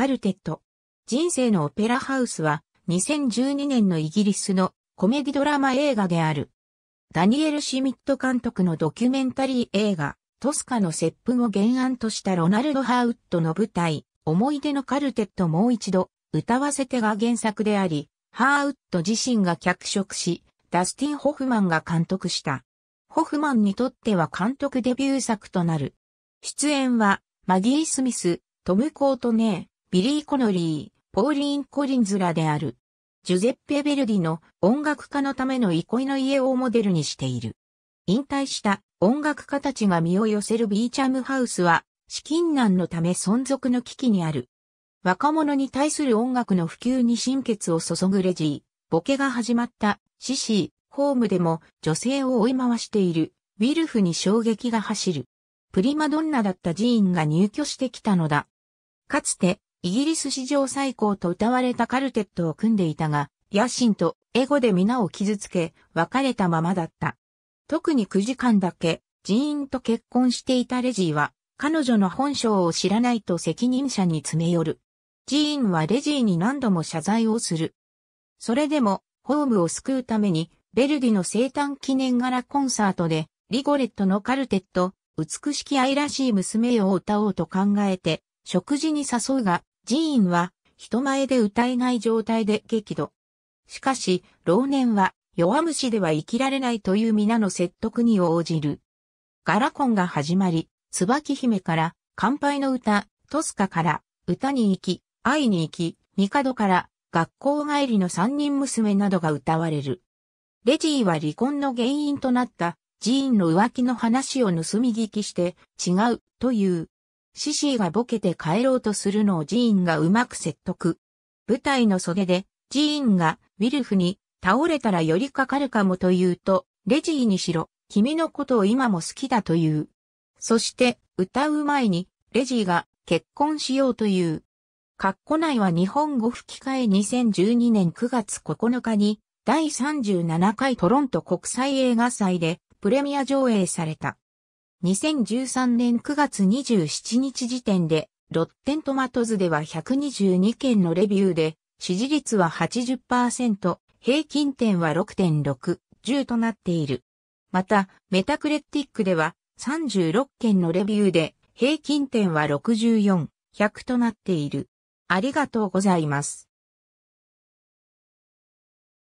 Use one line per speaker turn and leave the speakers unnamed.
カルテット。人生のオペラハウスは2012年のイギリスのコメディドラマ映画である。ダニエル・シミット監督のドキュメンタリー映画、トスカの接吻を原案としたロナルド・ハウッドの舞台、思い出のカルテットもう一度、歌わせてが原作であり、ハウッド自身が脚色し、ダスティン・ホフマンが監督した。ホフマンにとっては監督デビュー作となる。出演は、マギー・スミス、トム・コートネー、ビリー・コノリー、ポーリーン・コリンズらである。ジュゼッペ・ベルディの音楽家のための憩いの家をモデルにしている。引退した音楽家たちが身を寄せるビーチャムハウスは、資金難のため存続の危機にある。若者に対する音楽の普及に心血を注ぐレジー、ボケが始まったシシー、ホームでも女性を追い回している、ウィルフに衝撃が走る。プリマドンナだったジーンが入居してきたのだ。かつてイギリス史上最高と歌われたカルテットを組んでいたが、野心とエゴで皆を傷つけ、別れたままだった。特に9時間だけ、ジーンと結婚していたレジーは、彼女の本性を知らないと責任者に詰め寄る。ジーンはレジーに何度も謝罪をする。それでも、ホームを救うために、ベルディの生誕記念柄コンサートで、リゴレットのカルテット、美しき愛らしい娘よを歌おうと考えて、食事に誘うが、寺院は人前で歌えない状態で激怒。しかし、老年は弱虫では生きられないという皆の説得に応じる。ガラコンが始まり、椿姫から乾杯の歌、トスカから歌に行き、会いに行き、帝から学校帰りの三人娘などが歌われる。レジーは離婚の原因となった寺院の浮気の話を盗み聞きして違うという。シシーがボケて帰ろうとするのをジーンがうまく説得。舞台の袖で、ジーンがウィルフに倒れたら寄りかかるかもと言うと、レジーにしろ、君のことを今も好きだという。そして、歌う前に、レジーが結婚しようという。カッコ内は日本語吹き替え2012年9月9日に第37回トロント国際映画祭でプレミア上映された。2013年9月27日時点で、ロッテントマトズでは122件のレビューで、支持率は80%、平均点は6.6、10となっている。また、メタクレティックでは36件のレビューで、平均点は64、100となっている。ありがとうございます。